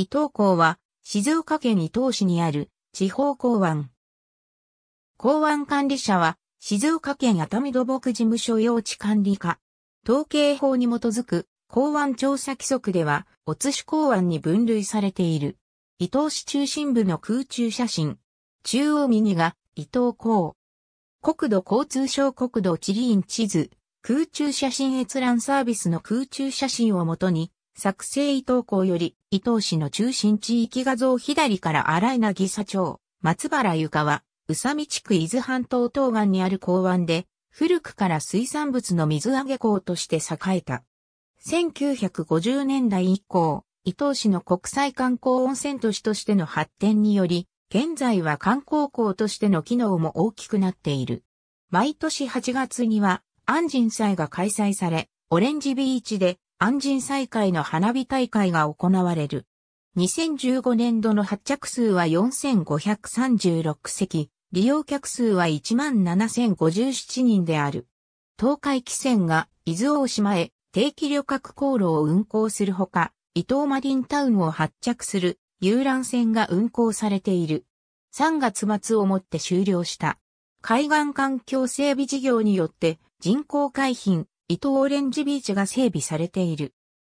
伊東港は、静岡県伊東市にある地方港湾。港湾管理者は、静岡県熱海土木事務所用地管理課。統計法に基づく港湾調査規則では、お津港湾に分類されている。伊東市中心部の空中写真。中央右が伊東港。国土交通省国土地理院地図。空中写真閲覧サービスの空中写真をもとに、作成伊東港より、伊東市の中心地域画像左から荒井渚町、松原ゆかは、宇佐美地区伊豆半島東岸にある港湾で、古くから水産物の水揚げ港として栄えた。1950年代以降、伊東市の国際観光温泉都市としての発展により、現在は観光港としての機能も大きくなっている。毎年8月には、安神祭が開催され、オレンジビーチで安人再会の花火大会が行われる。2015年度の発着数は4536席、利用客数は17,057人である。東海汽船が伊豆大島へ定期旅客航路を運行するほか、伊東マリンタウンを発着する遊覧船が運行されている。3月末をもって終了した。海岸環境整備事業によって人工海浜、伊東オレンジビーチが整備されている。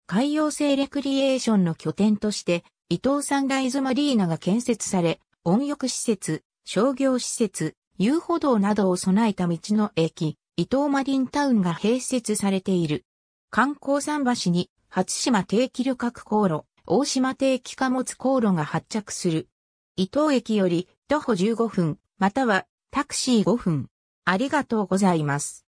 海洋性レクリエーションの拠点として、伊東サンライズマリーナが建設され、温浴施設、商業施設、遊歩道などを備えた道の駅、伊東マリンタウンが併設されている。観光桟橋に、初島定期旅客航路、大島定期貨物航路が発着する。伊東駅より徒歩15分、またはタクシー5分。ありがとうございます。